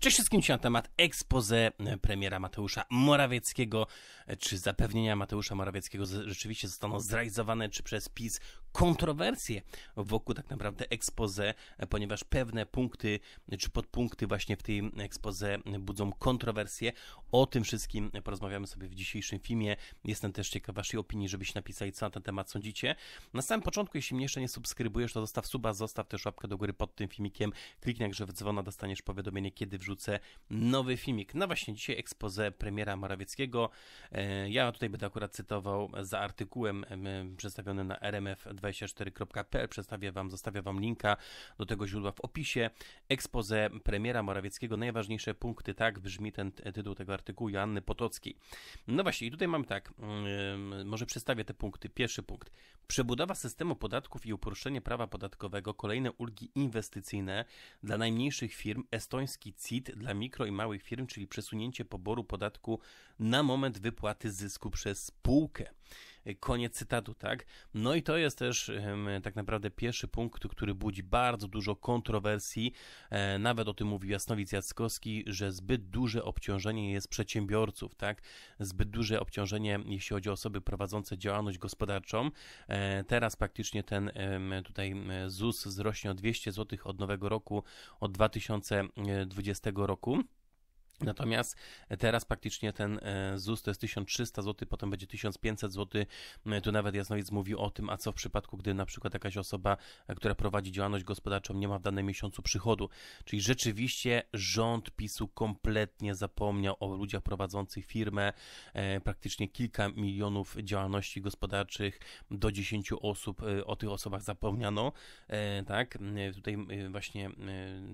Cześć wszystkim dzisiaj na temat expose premiera Mateusza Morawieckiego. E, czy zapewnienia Mateusza Morawieckiego rzeczywiście zostaną zrealizowane, czy przez PiS kontrowersje wokół tak naprawdę expose, ponieważ pewne punkty, e, czy podpunkty właśnie w tej expose budzą kontrowersje. O tym wszystkim e, porozmawiamy sobie w dzisiejszym filmie. Jestem też ciekaw waszej opinii, żebyście napisali, co na ten temat sądzicie. Na samym początku, jeśli mnie jeszcze nie subskrybujesz, to zostaw suba, zostaw też łapkę do góry pod tym filmikiem, kliknij że w dzwona, dostaniesz powiadomienie, kiedy wrzucę wrzucę nowy filmik. No właśnie, dzisiaj ekspozę premiera Morawieckiego. E, ja tutaj będę akurat cytował za artykułem e, przedstawionym na rmf24.pl. Przedstawię wam, zostawię wam linka do tego źródła w opisie. Ekspozę premiera Morawieckiego, najważniejsze punkty, tak brzmi ten tytuł tego artykułu Joanny Potockiej. No właśnie, i tutaj mamy tak, może przedstawię te punkty. Pierwszy punkt. Przebudowa systemu podatków i uproszczenie prawa podatkowego, kolejne ulgi inwestycyjne dla najmniejszych firm, estoński CIT, PIT dla mikro i małych firm, czyli przesunięcie poboru podatku na moment wypłaty zysku przez spółkę. Y, koniec cytatu, tak? No i to jest też tak naprawdę pierwszy punkt, który budzi bardzo dużo kontrowersji. E, nawet o tym mówił Jasnowic Jackowski, że zbyt duże obciążenie jest przedsiębiorców, tak? Zbyt duże obciążenie, jeśli chodzi o osoby prowadzące działalność gospodarczą. E, teraz praktycznie ten tutaj ZUS wzrośnie o 200 zł od nowego roku, od 2020 e, roku. Natomiast teraz praktycznie ten e, ZUS to jest 1300 zł, potem będzie 1500 zł. E, tu nawet Jasnowic mówi o tym, a co w przypadku, gdy na przykład jakaś osoba, e, która prowadzi działalność gospodarczą, nie ma w danym miesiącu przychodu. Czyli rzeczywiście rząd PiSu kompletnie zapomniał o ludziach prowadzących firmę. Praktycznie kilka milionów działalności gospodarczych do 10 osób, o tych osobach zapomniano. Tak, tutaj właśnie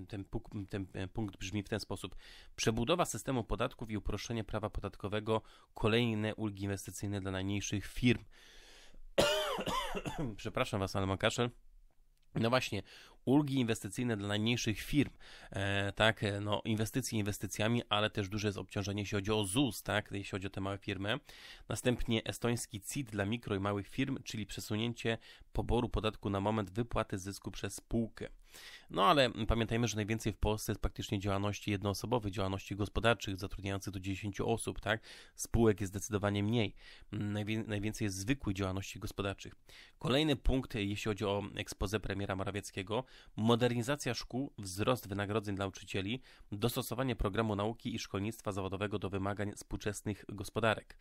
ten punkt, ten punkt brzmi w ten sposób. Przebudowa Budowa systemu podatków i uproszczenie prawa podatkowego, kolejne ulgi inwestycyjne dla najmniejszych firm. Przepraszam Was, ale mam kaszel. No właśnie, ulgi inwestycyjne dla najmniejszych firm, e, tak, e, no inwestycje inwestycjami, ale też duże jest obciążenie, jeśli chodzi o ZUS, tak, jeśli chodzi o te małe firmy. Następnie estoński CIT dla mikro i małych firm, czyli przesunięcie poboru podatku na moment wypłaty zysku przez spółkę. No ale pamiętajmy, że najwięcej w Polsce jest praktycznie działalności jednoosobowych, działalności gospodarczych zatrudniających do 10 osób, tak? Spółek jest zdecydowanie mniej. Najwię- najwięcej jest zwykłych działalności gospodarczych. Kolejny punkt, jeśli chodzi o ekspozę premiera Morawieckiego, modernizacja szkół, wzrost wynagrodzeń dla nauczycieli, dostosowanie programu nauki i szkolnictwa zawodowego do wymagań współczesnych gospodarek.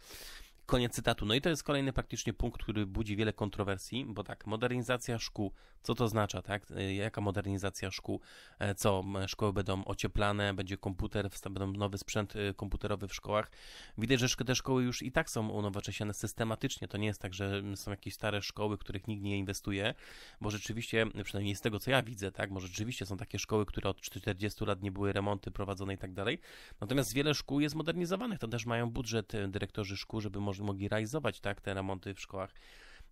Koniec cytatu. No i to jest kolejny praktycznie punkt, który budzi wiele kontrowersji, bo tak, modernizacja szkół, co to oznacza, tak? E, jaka modernizacja szkół? E, co? E, szkoły będą ocieplane, będzie komputer, będą nowy sprzęt komputerowy w szkołach. Widać, że te szkoły już i tak są unowocześniane systematycznie. To nie jest tak, że są jakieś stare szkoły, których nikt nie inwestuje, bo rzeczywiście, przynajmniej z tego, co ja widzę, tak? Może rzeczywiście są takie szkoły, które od 40 lat nie były remonty prowadzone i tak dalej. Natomiast wiele szkół jest modernizowanych, to też mają budżet dyrektorzy szkół, żeby może mogli realizować tak, te remonty w szkołach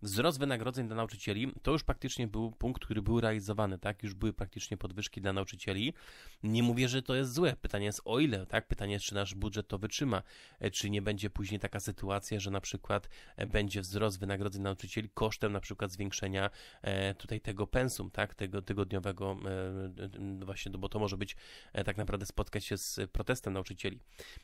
wzrost wynagrodzeń dla nauczycieli to już praktycznie był punkt, który był realizowany, tak? Już były praktycznie podwyżki dla nauczycieli. Nie mówię, że to jest złe. Pytanie jest o ile, tak? Pytanie jest, czy nasz budżet to wytrzyma, e, czy nie będzie później taka sytuacja, że na przykład e, będzie wzrost wynagrodzeń nauczycieli kosztem na przykład zwiększenia e, tutaj tego pensum, tak? Tego tygodniowego właśnie, no bo to może być tak naprawdę spotkać się z protestem nauczycieli.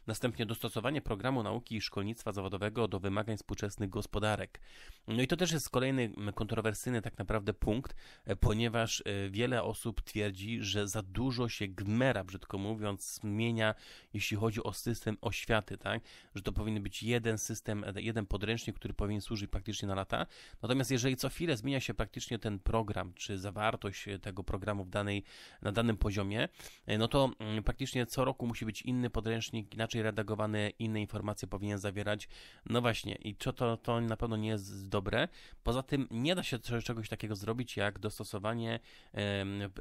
Następnie dostosowanie programu nauki i szkolnictwa zawodowego do wymagań współczesnych gospodarek. No i to też jest kolejny kontrowersyjny tak naprawdę punkt, e, ponieważ e, wiele osób twierdzi, że za dużo się gmera, brzydko mówiąc, zmienia, jeśli chodzi o system oświaty, tak? Że to powinien być jeden system, e, jeden podręcznik, który powinien służyć praktycznie na lata. Natomiast jeżeli co chwilę zmienia się praktycznie ten program, czy zawartość tego programu w danej, na danym poziomie, no to mm, praktycznie co roku musi być inny podręcznik, inaczej redagowany, inne informacje powinien zawierać. No właśnie, i co to, to na pewno nie jest dobre. Poza tym nie da się czegoś takiego zrobić, jak dostosowanie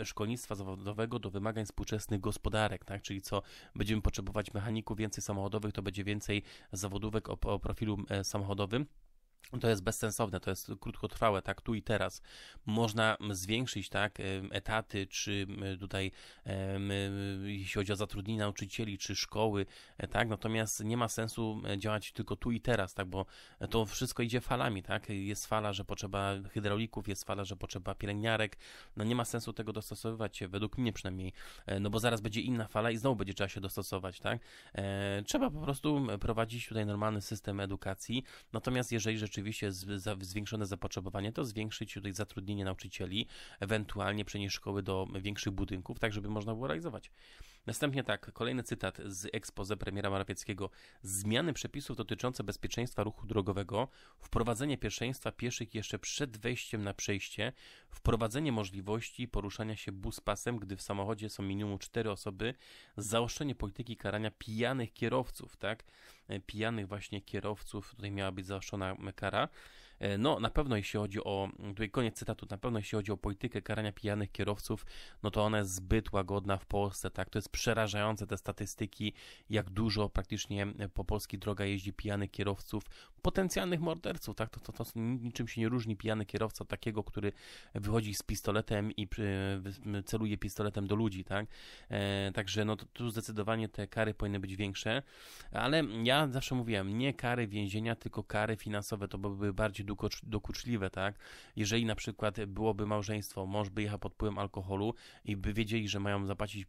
szkolnictwa zawodowego do wymagań współczesnych gospodarek, tak? czyli co będziemy potrzebować mechaników więcej samochodowych, to będzie więcej zawodówek o, o profilu e, samochodowym to jest bezsensowne, to jest krótkotrwałe, tak tu i teraz. Można zwiększyć, tak, e, etaty, czy tutaj, e, jeśli chodzi o zatrudnienie nauczycieli, czy szkoły, e, tak, natomiast nie ma sensu działać tylko tu i teraz, tak, bo to wszystko idzie falami, tak, jest fala, że potrzeba hydraulików, jest fala, że potrzeba pielęgniarek, no nie ma sensu tego dostosowywać, według mnie przynajmniej, no bo zaraz będzie inna fala i znowu będzie trzeba się dostosować, tak. Trzeba po prostu prowadzić tutaj normalny system edukacji, natomiast jeżeli rzeczywiście zwiększone zapotrzebowanie, to zwiększyć tutaj zatrudnienie nauczycieli, ewentualnie przenieść szkoły do większych budynków, tak żeby można było realizować Następnie tak, kolejny cytat z ekspoze premiera Morawieckiego. Zmiany przepisów dotyczące bezpieczeństwa ruchu drogowego, wprowadzenie pierwszeństwa pieszych jeszcze przed wejściem na przejście, wprowadzenie możliwości poruszania się bus pasem, gdy w samochodzie są minimum cztery osoby, zaostrzenie polityki karania pijanych kierowców, tak? E, pijanych właśnie kierowców, tutaj miała być zaostrzona kara. E, no, na pewno jeśli chodzi o, mm, tutaj koniec cytatu, na pewno jeśli chodzi o politykę karania pijanych kierowców, no to ona jest zbyt łagodna w Polsce, tak? To jest przerażające te statystyki, jak dużo praktycznie e, po polskich drogach jeździ pijanych kierowców, potencjalnych morderców, tak? To, to, to niczym się nie różni pijany kierowca takiego, który wychodzi z pistoletem i celuje pistoletem do ludzi, tak? E, także no to, tu zdecydowanie te kary powinny być większe, ale ja zawsze mówiłem, nie kary więzienia, tylko kary finansowe, to były bardziej dokuczliwe, tak? Jeżeli na przykład byłoby małżeństwo, mąż by jechał pod wpływem alkoholu i by wiedzieli, że mają zapłacić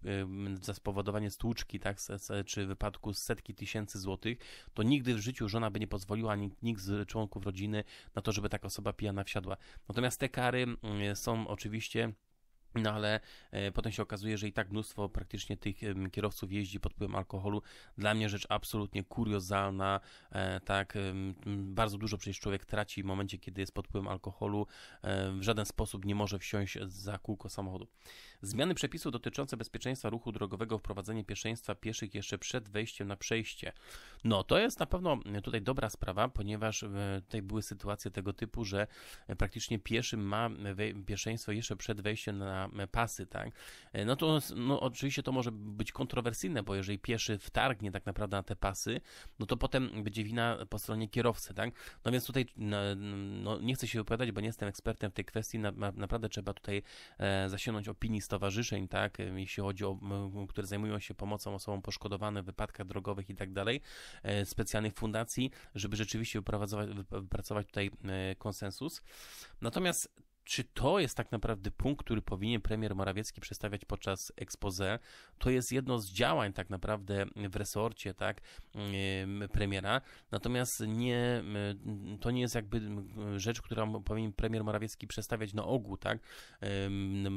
za spowodowanie stłuczki, tak, czy wypadku setki tysięcy złotych, to nigdy w życiu żona by nie pozwoliła, ani nikt z członków rodziny na to, żeby taka osoba pijana wsiadła. Natomiast te kary mm, są oczywiście no ale e, potem się okazuje, że i tak mnóstwo praktycznie tych kierowców jeździ pod wpływem alkoholu. Dla mnie rzecz absolutnie kuriozalna, e, tak, bardzo dużo przecież człowiek traci w momencie, kiedy jest pod wpływem alkoholu, e, w żaden sposób nie może wsiąść za kółko samochodu. Zmiany przepisów dotyczące bezpieczeństwa ruchu drogowego, wprowadzenie pierwszeństwa pieszych jeszcze przed wejściem na przejście. No to jest na pewno tutaj dobra sprawa, ponieważ tutaj były sytuacje tego typu, że praktycznie pieszy ma pierwszeństwo jeszcze przed wejściem na pasy, tak? E, no to no oczywiście to może być kontrowersyjne, bo jeżeli pieszy wtargnie tak naprawdę na te pasy, no to potem będzie wina po stronie kierowcy, tak? No więc tutaj no, no nie chcę się wypowiadać, bo nie jestem ekspertem w tej kwestii, na, na, naprawdę trzeba tutaj e, zasiągnąć opinii stowarzyszeń, tak? E, jeśli chodzi o, które zajmują się pomocą osobom poszkodowanym w wypadkach drogowych i tak dalej, e, specjalnych fundacji, żeby rzeczywiście wypracować tutaj e, konsensus. Natomiast czy to jest tak naprawdę punkt, który powinien premier Morawiecki przedstawiać podczas expose? To jest jedno z działań tak naprawdę w resorcie, tak, premiera. Natomiast nie, to nie jest jakby rzecz, którą powinien premier Morawiecki przedstawiać na ogół, tak.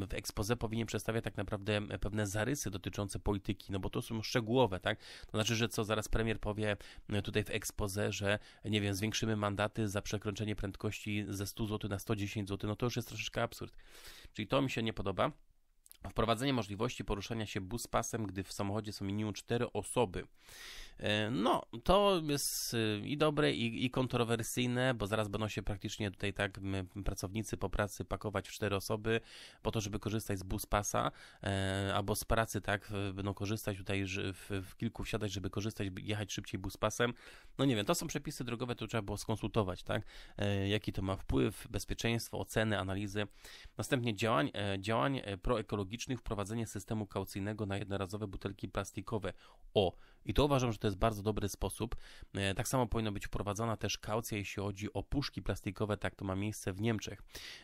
W expose powinien przedstawiać tak naprawdę pewne zarysy dotyczące polityki, no bo to są szczegółowe, tak. To znaczy, że co zaraz premier powie e, tutaj w expose, że nie wiem, zwiększymy mandaty za przekroczenie prędkości ze 100 zł na 110 zł, no to już jest troszeczkę absurd. Czyli to mi się nie podoba. Wprowadzenie możliwości poruszania się bus pasem, gdy w samochodzie są minimum cztery osoby. E, no, to jest e, i dobre, i, i kontrowersyjne, bo zaraz będą się praktycznie tutaj tak pracownicy po pracy pakować w cztery osoby po to, żeby korzystać z bus pasa, e, albo z pracy, tak, będą korzystać tutaj w, w kilku wsiadać, żeby korzystać, jechać szybciej bus pasem. No nie wiem, to są przepisy drogowe, to trzeba było skonsultować, tak, jaki to ma wpływ, bezpieczeństwo, oceny, analizy. Następnie działań, działań proekologicznych ekologicznych wprowadzenie systemu kaucyjnego na jednorazowe butelki plastikowe o i to uważam, że to jest bardzo dobry sposób. E, tak samo powinno być wprowadzona też kaucja, jeśli chodzi o puszki plastikowe, tak to ma miejsce w Niemczech,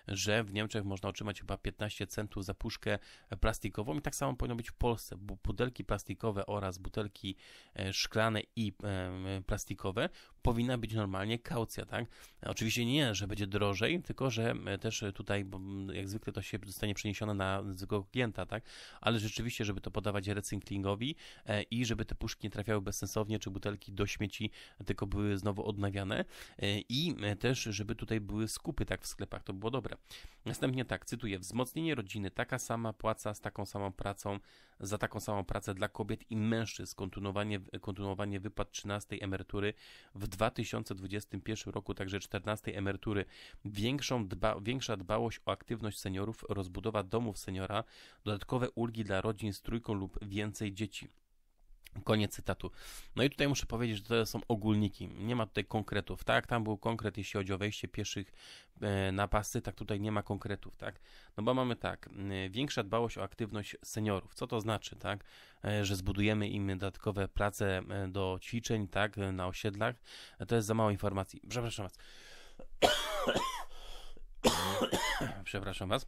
że w Niemczech można otrzymać chyba 15 centów za puszkę plastikową i tak samo powinno być w Polsce, bo butelki plastikowe oraz butelki e, szklane i e, plastikowe powinna być normalnie kaucja, tak? Oczywiście nie, że będzie drożej, tylko że też tutaj, jak zwykle to się zostanie przeniesione na zwykłego klienta, tak? Ale rzeczywiście, żeby to podawać recyklingowi i żeby te puszki nie trafiały bezsensownie, czy butelki do śmieci, tylko były znowu odnawiane e, i e, też, żeby tutaj były skupy tak w sklepach, to było dobre. Następnie tak, cytuję, wzmocnienie rodziny, taka sama płaca z taką samą pracą, za taką samą pracę dla kobiet i mężczyzn, kontynuowanie, kontynuowanie wypłat 13 emerytury w 2021 roku, także 14 emerytury, większą dba, większa dbałość o aktywność seniorów, rozbudowa domów seniora, dodatkowe ulgi dla rodzin z trójką lub więcej dzieci. Koniec cytatu. No i tutaj muszę powiedzieć, że to są ogólniki. Nie ma tutaj konkretów, tak? Tam był konkret, jeśli chodzi o wejście pieszych e, na pasy, tak tutaj nie ma konkretów, tak? No bo mamy tak, e, większa dbałość o aktywność seniorów. Co to znaczy, tak? E, że zbudujemy im dodatkowe prace do ćwiczeń, tak? Na osiedlach. To jest za mało informacji. Przepraszam was. Przepraszam was.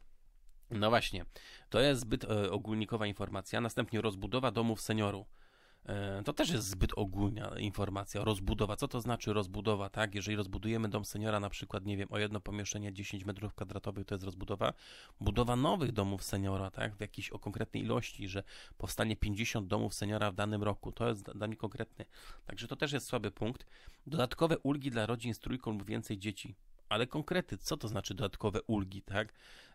No właśnie, to jest zbyt ogólnikowa informacja. Następnie rozbudowa domów seniorów. E, to też jest zbyt ogólna informacja. Rozbudowa. Co to znaczy rozbudowa, tak? Jeżeli rozbudujemy dom seniora, na przykład, nie wiem, o jedno pomieszczenie 10 metrów kwadratowych, to jest rozbudowa. Budowa nowych domów seniora, tak? W jakiejś o konkretnej ilości, że powstanie 50 domów seniora w danym roku. To jest dany konkretny. Także to też jest słaby punkt. Dodatkowe ulgi dla rodzin z trójką lub więcej dzieci ale konkrety, co to znaczy dodatkowe ulgi, tak?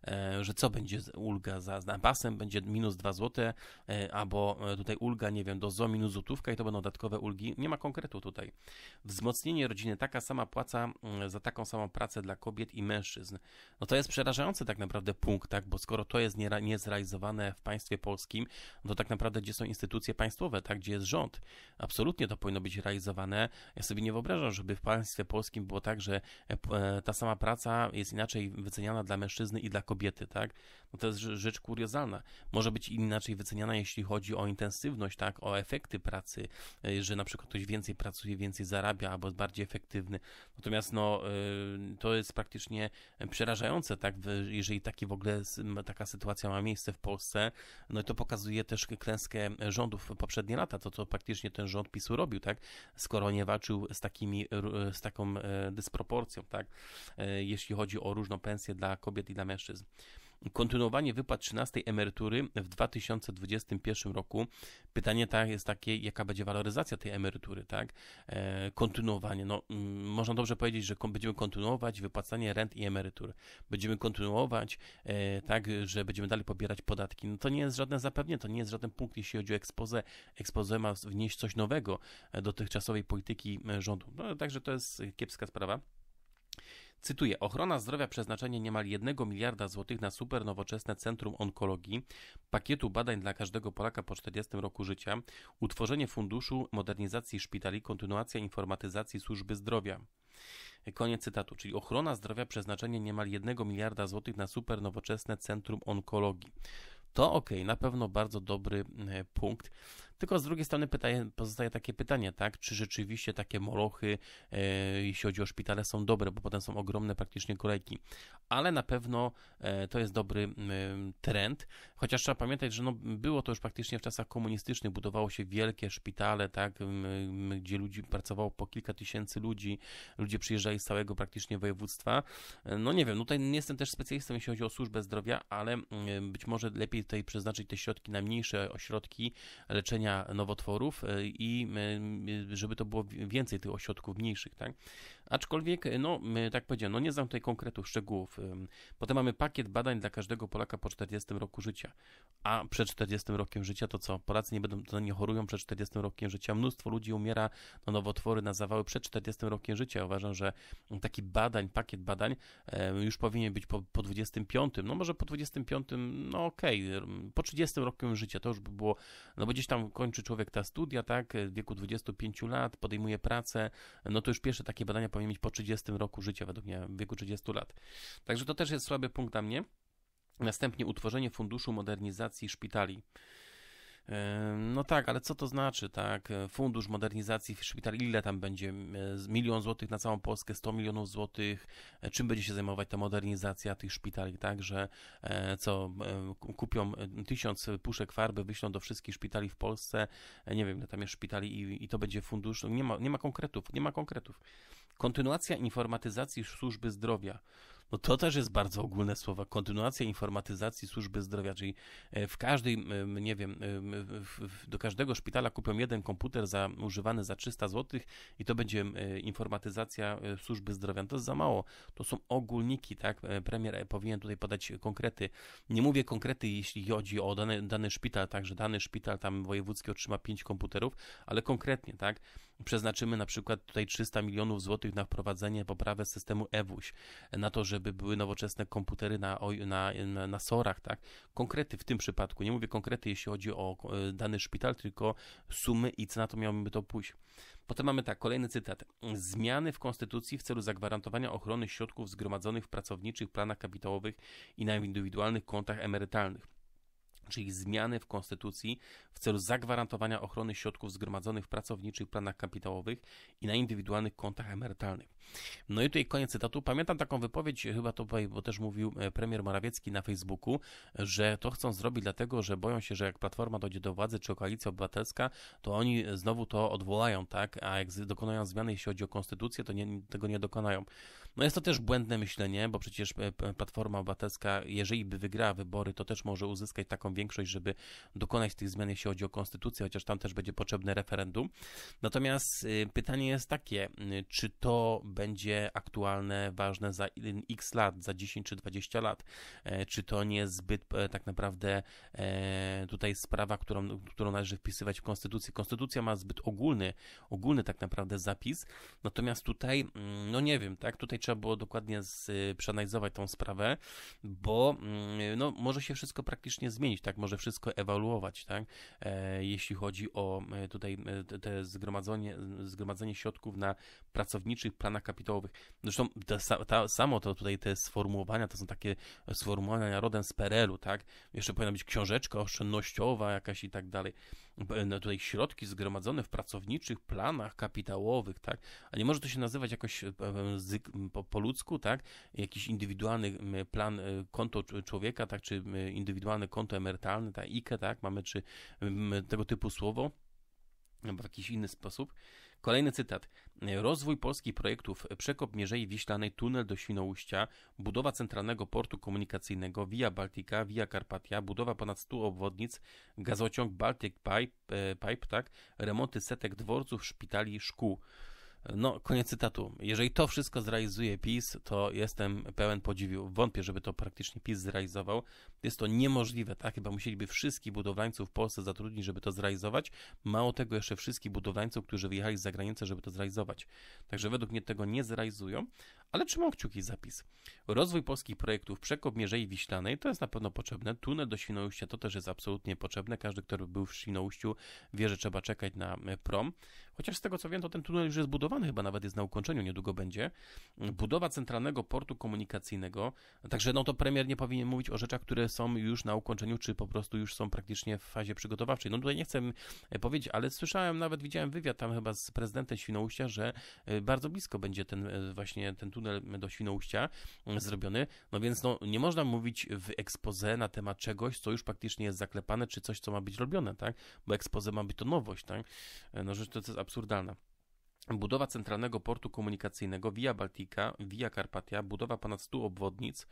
E, że co będzie ulga za napasem, będzie minus 2 zł, e, albo e, tutaj ulga, nie wiem, do ZO minus złotówka i to będą dodatkowe ulgi. Nie ma konkretu tutaj. Wzmocnienie rodziny, taka sama płaca mm, za taką samą pracę dla kobiet i mężczyzn. No to jest przerażający tak naprawdę punkt, tak, bo skoro to jest niezrealizowane w państwie polskim, no to tak naprawdę gdzie są instytucje państwowe, tak, gdzie jest rząd? Absolutnie to powinno być realizowane. Ja sobie nie wyobrażam, żeby w państwie polskim było tak, że ta sama praca jest inaczej wyceniana dla mężczyzny i dla kobiet kobiety, tak? No to jest rzecz kuriozalna. Może być inaczej wyceniana, jeśli chodzi o intensywność, tak? O efekty pracy, e, że na przykład ktoś więcej pracuje, więcej zarabia, albo jest bardziej efektywny. Natomiast no, y, to jest praktycznie przerażające, tak? Jeżeli taki w ogóle, taka sytuacja ma miejsce w Polsce, no i to pokazuje też klęskę rządów poprzednie lata, to co praktycznie ten rząd PiSu robił, tak? Skoro nie walczył z takimi, z taką e, dysproporcją, tak? E, jeśli chodzi o różną pensję dla kobiet i dla mężczyzn mężczyzn. Kontynuowanie wypłat 13 emerytury w 2021 roku. Pytanie tak jest takie, jaka będzie waloryzacja tej emerytury, tak? E, kontynuowanie. No, mm, można dobrze powiedzieć, że będziemy kontynuować wypłacanie rent i emerytur. Będziemy kontynuować e, tak, że będziemy dalej pobierać podatki. No, to nie jest żadne zapewnienie, to nie jest żaden punkt, jeśli chodzi o ekspozę. ekspozę, ma wnieść coś nowego e, dotychczasowej polityki rządu. No, także to jest kiepska sprawa. Cytuję: Ochrona zdrowia przeznaczenie niemal 1 miliarda złotych na supernowoczesne centrum onkologii, pakietu badań dla każdego Polaka po 40 roku życia, utworzenie funduszu modernizacji szpitali, kontynuacja informatyzacji służby zdrowia. Koniec cytatu, czyli ochrona zdrowia przeznaczenie niemal 1 miliarda złotych na supernowoczesne centrum onkologii. To ok, na pewno bardzo dobry e, punkt. Tylko z drugiej strony pytaje, pozostaje takie pytanie, tak, czy rzeczywiście takie molochy, e, jeśli chodzi o szpitale, są dobre, bo potem są ogromne praktycznie kolejki. Ale na pewno e, to jest dobry e, trend, chociaż trzeba pamiętać, że no, było to już praktycznie w czasach komunistycznych, budowało się wielkie szpitale, tak, gdzie ludzi pracowało po kilka tysięcy ludzi, ludzie przyjeżdżali z całego praktycznie województwa. E, no nie wiem, tutaj nie jestem też specjalistą, jeśli chodzi o służbę zdrowia, ale być może lepiej tutaj przeznaczyć te środki na mniejsze ośrodki leczenia nowotworów e, i e, żeby to było więcej tych ośrodków mniejszych, tak? Aczkolwiek, e, no, tak powiedziałem, no nie znam tutaj konkretów, szczegółów. Potem mamy pakiet badań dla każdego Polaka po 40 roku życia. A przed 40 rokiem życia to co? Polacy nie będą, to nie chorują przed 40 rokiem życia. Mnóstwo ludzi umiera na nowotwory, na zawały przed 40 rokiem życia. Uważam, że taki badań, pakiet badań już powinien być po, po 25. No może po 25, no okej, okay. po 30 rokiem życia to już by było, no bo gdzieś tam kończy człowiek ta studia, tak, w wieku 25 lat, podejmuje pracę, no to już pierwsze takie badania powinien mieć po 30 roku życia, według mnie, w wieku 30 lat. Także to też jest słaby punkt dla mnie. Następnie utworzenie funduszu modernizacji szpitali. No tak, ale co to znaczy, tak? Fundusz Modernizacji Szpitali, ile tam będzie? Milion złotych na całą Polskę, 100 milionów złotych. E, czym będzie się zajmować ta modernizacja tych szpitali, tak? Że e, co, e, kupią tysiąc puszek farby, wyślą do wszystkich szpitali w Polsce, nie wiem, ile tam jest szpitali i, i to będzie fundusz. No, nie ma, nie ma konkretów, nie ma konkretów. Kontynuacja informatyzacji służby zdrowia bo to też jest bardzo ogólne słowo, kontynuacja informatyzacji służby zdrowia, czyli e, w każdej, nie wiem, do każdego szpitala kupią jeden komputer za, używany za 300 zł i to będzie e, informatyzacja e, służby zdrowia. No to jest za mało. To są ogólniki, tak? Premier powinien tutaj podać konkrety. Nie mówię konkrety, jeśli chodzi o dany, dany szpital, także dany szpital tam wojewódzki otrzyma 5 komputerów, ale konkretnie, tak? Przeznaczymy na przykład tutaj 300 milionów złotych na wprowadzenie, poprawy systemu EWUŚ, na to, żeby były nowoczesne komputery na, na, na, na SOR-ach, tak? Konkrety w tym przypadku, nie mówię konkrety, jeśli chodzi o dany szpital, tylko sumy i co na to miałoby to pójść. Potem mamy tak, kolejny cytat. Zmiany w Konstytucji w celu zagwarantowania ochrony środków zgromadzonych w pracowniczych planach kapitałowych i na indywidualnych kontach emerytalnych czyli zmiany w konstytucji w celu zagwarantowania ochrony środków zgromadzonych w pracowniczych planach kapitałowych i na indywidualnych kontach emerytalnych. No i tutaj koniec cytatu. Pamiętam taką wypowiedź, chyba to bo też mówił e, premier Morawiecki na Facebooku, że to chcą zrobić dlatego, że boją się, że jak Platforma dojdzie do władzy, czy Koalicja Obywatelska, to oni znowu to odwołają, tak? A jak dokonają zmiany, jeśli chodzi o konstytucję, to nie, tego nie dokonają. No jest to też błędne myślenie, bo przecież e, Platforma Obywatelska, jeżeli by wygrała wybory, to też może uzyskać taką większość, żeby dokonać tych zmian, jeśli chodzi o konstytucję, chociaż tam też będzie potrzebne referendum. Natomiast e, pytanie jest takie, czy to będzie aktualne, ważne za x lat, za 10 czy 20 lat. E, czy to nie jest zbyt e, tak naprawdę e, tutaj sprawa, którą, którą należy wpisywać w konstytucję? Konstytucja ma zbyt ogólny, ogólny tak naprawdę zapis, natomiast tutaj, mm, no nie wiem, tak, tutaj trzeba było dokładnie z, y, przeanalizować tą sprawę, bo mm, no, może się wszystko praktycznie zmienić, tak, może wszystko ewaluować, tak, jeśli chodzi o tutaj te zgromadzenie, zgromadzenie środków na pracowniczych planach kapitałowych. Zresztą to, samo to tutaj te sformułowania, to są takie sformułowania rodem z PRL-u, tak? Jeszcze powinna być książeczka oszczędnościowa jakaś i tak dalej. No tutaj środki zgromadzone w pracowniczych planach kapitałowych, tak? A nie może to się nazywać jakoś e, e, po, po ludzku, tak? Jakiś indywidualny plan, e, konto człowieka, tak? Czy indywidualne konto emerytalne, ta IKE, tak? Mamy czy tego typu słowo w jakiś inny sposób. Kolejny cytat. Rozwój polskich projektów przekop Mierzei Wiślanej, tunel do Świnoujścia, budowa centralnego portu komunikacyjnego Via Baltica, Via Carpatia, budowa ponad 100 obwodnic, gazociąg Baltic Pipe, e, pipe tak, remonty setek dworców, szpitali, szkół. No, koniec cytatu. Jeżeli to wszystko zrealizuje PiS, to jestem pełen podziwu. Wątpię, żeby to praktycznie PiS zrealizował. Jest to niemożliwe, tak? Chyba musieliby wszystkich budowlańców w Polsce zatrudnić, żeby to zrealizować. Mało tego, jeszcze wszystkich budowlańców, którzy wyjechali z zagranicy, żeby to zrealizować. Także według mnie tego nie zrealizują, ale trzymam kciuki zapis. Rozwój polskich projektów przekop Mierzei Wiślanej to jest na pewno potrzebne. Tunel do Świnoujścia to też jest absolutnie potrzebne. Każdy, kto był w Świnoujściu wie, że trzeba czekać na e, prom. Chociaż z tego co wiem, to ten tunel już jest budowany, chyba nawet jest na ukończeniu, niedługo będzie. Budowa centralnego portu komunikacyjnego. Także no to premier nie powinien mówić o rzeczach, które są już na ukończeniu, czy po prostu już są praktycznie w fazie przygotowawczej. No tutaj nie chcę e, powiedzieć, ale słyszałem, nawet widziałem wywiad tam chyba z prezydentem Świnoujścia, że e, bardzo blisko będzie ten właśnie ten tunel tunel do Świnoujścia mm, zrobiony, no więc no, nie można mówić w expose na temat czegoś, co już praktycznie jest zaklepane, czy coś, co ma być robione, tak? Bo expose ma być to nowość, tak? E, no rzecz to jest absurdalna. Budowa centralnego portu komunikacyjnego Via Baltica, Via Carpatia, budowa ponad 100 obwodnic,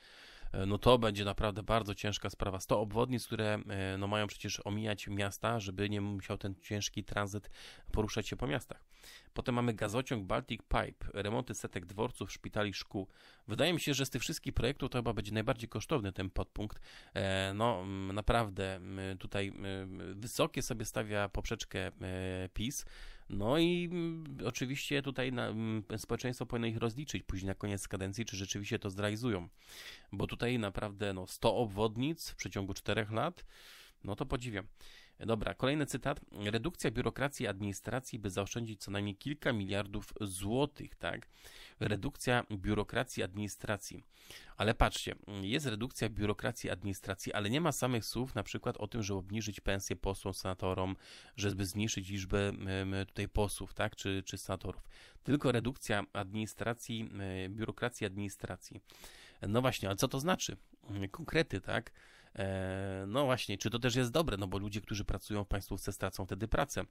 e, no to będzie naprawdę bardzo ciężka sprawa. 100 obwodnic, które e, no mają przecież omijać miasta, żeby nie musiał ten ciężki tranzyt poruszać się po miastach. Potem mamy gazociąg Baltic Pipe, remonty setek dworców, szpitali, szkół. Wydaje mi się, że z tych wszystkich projektów to chyba będzie najbardziej kosztowny ten podpunkt. E, no mm, naprawdę mm, tutaj mm, wysokie sobie stawia poprzeczkę e, PiS. No i oczywiście tutaj na, społeczeństwo powinno ich rozliczyć później na koniec kadencji, czy rzeczywiście to zrealizują. Bo tutaj naprawdę no, 100 obwodnic w przeciągu 4 lat, no to podziwiam. Dobra, kolejny cytat. Redukcja biurokracji i administracji, by zaoszczędzić co najmniej kilka miliardów złotych, tak? Redukcja biurokracji i administracji. Ale patrzcie, jest redukcja biurokracji i administracji, ale nie ma samych słów na przykład o tym, żeby obniżyć pensję posłom, senatorom, żeby zmniejszyć liczbę tutaj posłów, tak? Czy, czy senatorów. Tylko redukcja administracji, biurokracji i administracji. No właśnie, ale co to znaczy? Konkrety, tak? E, no właśnie, czy to też jest dobre, no bo ludzie, którzy pracują w państwówce stracą wtedy pracę.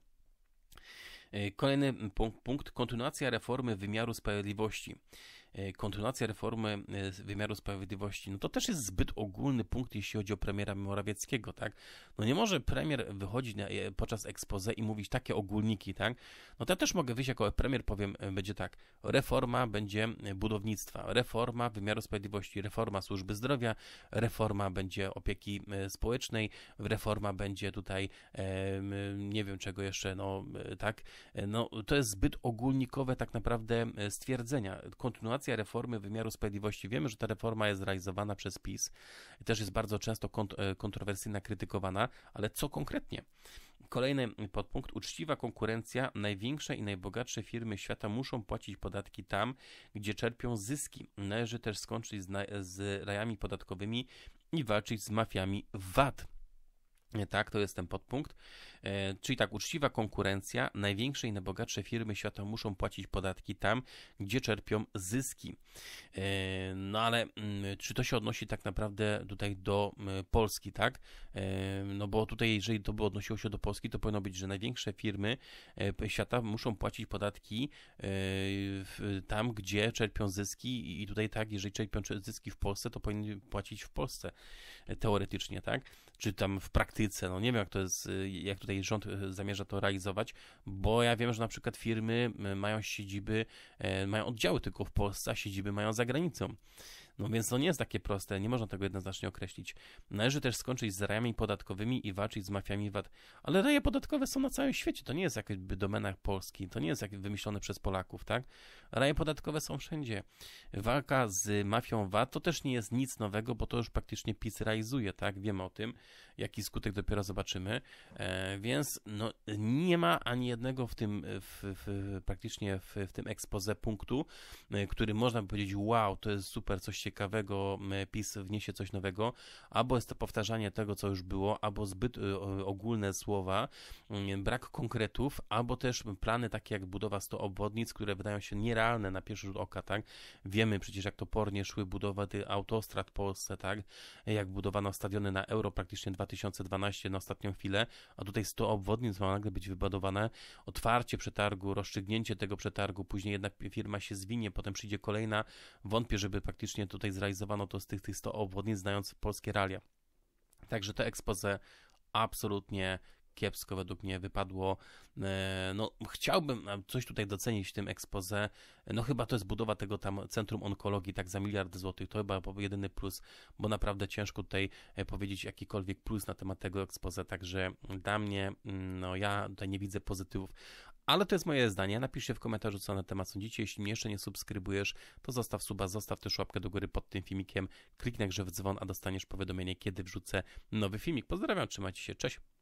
E, kolejny punkt, punkt, kontynuacja reformy wymiaru sprawiedliwości. E, kontynuacja reformy e, wymiaru sprawiedliwości. No to też jest zbyt ogólny punkt, jeśli chodzi o premiera Morawieckiego, tak? No nie może premier wychodzić na, podczas expose i mówić takie ogólniki, tak? No to ja też mogę wyjść jako premier, powiem, będzie tak. Reforma będzie budownictwa, reforma wymiaru sprawiedliwości, reforma służby zdrowia, reforma będzie opieki społecznej, reforma będzie tutaj, nie wiem czego jeszcze, no tak? E, no, to jest zbyt ogólnikowe tak naprawdę e, stwierdzenia. Kontynuacja reformy wymiaru sprawiedliwości. Wiemy, że ta reforma jest realizowana przez PiS. Też jest bardzo często kont e, kontrowersyjna, krytykowana, ale co konkretnie? Kolejny podpunkt. Uczciwa konkurencja. Największe i najbogatsze firmy świata muszą płacić podatki tam, gdzie czerpią zyski. Należy też skończyć z, z rajami podatkowymi i walczyć z mafiami VAT. Tak, to jest ten podpunkt. E, czyli tak, uczciwa konkurencja, największe i najbogatsze firmy świata muszą płacić podatki tam, gdzie czerpią zyski. E, no ale mm, czy to się odnosi tak naprawdę tutaj do Polski, tak? E, no bo tutaj, jeżeli to by odnosiło się do Polski, to powinno być, że największe firmy świata muszą płacić podatki tam, gdzie czerpią zyski i tutaj tak, jeżeli czerpią zyski w Polsce, to powinny płacić w Polsce teoretycznie, tak? Czy tam w praktyce, no nie wiem jak to jest, jak tutaj tutaj rząd e, zamierza to realizować, bo ja wiem, że na przykład firmy mają siedziby, e, mają oddziały tylko w Polsce, a siedziby mają za granicą. No więc to nie jest takie proste, nie można tego jednoznacznie określić. Należy też skończyć z rajami podatkowymi i walczyć z mafiami VAT. Ale raje podatkowe są na całym świecie, to nie jest jakby domena Polski, to nie jest jak wymyślone przez Polaków, tak? Raje podatkowe są wszędzie. Walka z mafią VAT to też nie jest nic nowego, bo to już praktycznie PiS realizuje, tak? Wiemy o tym, jaki skutek dopiero zobaczymy, e, więc no, nie ma ani jednego w tym, w, w, praktycznie w, w tym ekspoze punktu, e, który można by powiedzieć, wow, to jest super, coś ciekawego PiS wniesie coś nowego, albo jest to powtarzanie tego, co już było, albo zbyt y, ogólne słowa, brak konkretów, albo też plany takie jak budowa 100 obwodnic, które wydają się nierealne na pierwszy rzut oka, tak? Wiemy przecież, jak to pornie szły budowa tych autostrad w Polsce, tak? Jak budowano stadiony na euro praktycznie 2012 na ostatnią chwilę, a tutaj 100 obwodnic ma nagle być wybudowane. Otwarcie przetargu, rozstrzygnięcie tego przetargu, później jednak firma się zwinie, potem przyjdzie kolejna. Wątpię, żeby praktycznie to tutaj zrealizowano to z tych, tych 100 obwodnic, znając polskie realia. Także to expose absolutnie kiepsko według mnie wypadło. E, no, chciałbym e, coś tutaj docenić w tym expose. E, no, chyba to jest budowa tego tam Centrum Onkologii, tak za miliard złotych. To chyba jedyny plus, bo naprawdę ciężko tutaj powiedzieć jakikolwiek plus na temat tego expose. Także dla mnie, mm, no, ja tutaj nie widzę pozytywów. Ale to jest moje zdanie. Napiszcie w komentarzu, co na temat sądzicie. Jeśli mnie jeszcze nie subskrybujesz, to zostaw suba, zostaw też łapkę do góry pod tym filmikiem. Kliknij grze w dzwon, a dostaniesz powiadomienie, kiedy wrzucę nowy filmik. Pozdrawiam, trzymajcie się, cześć.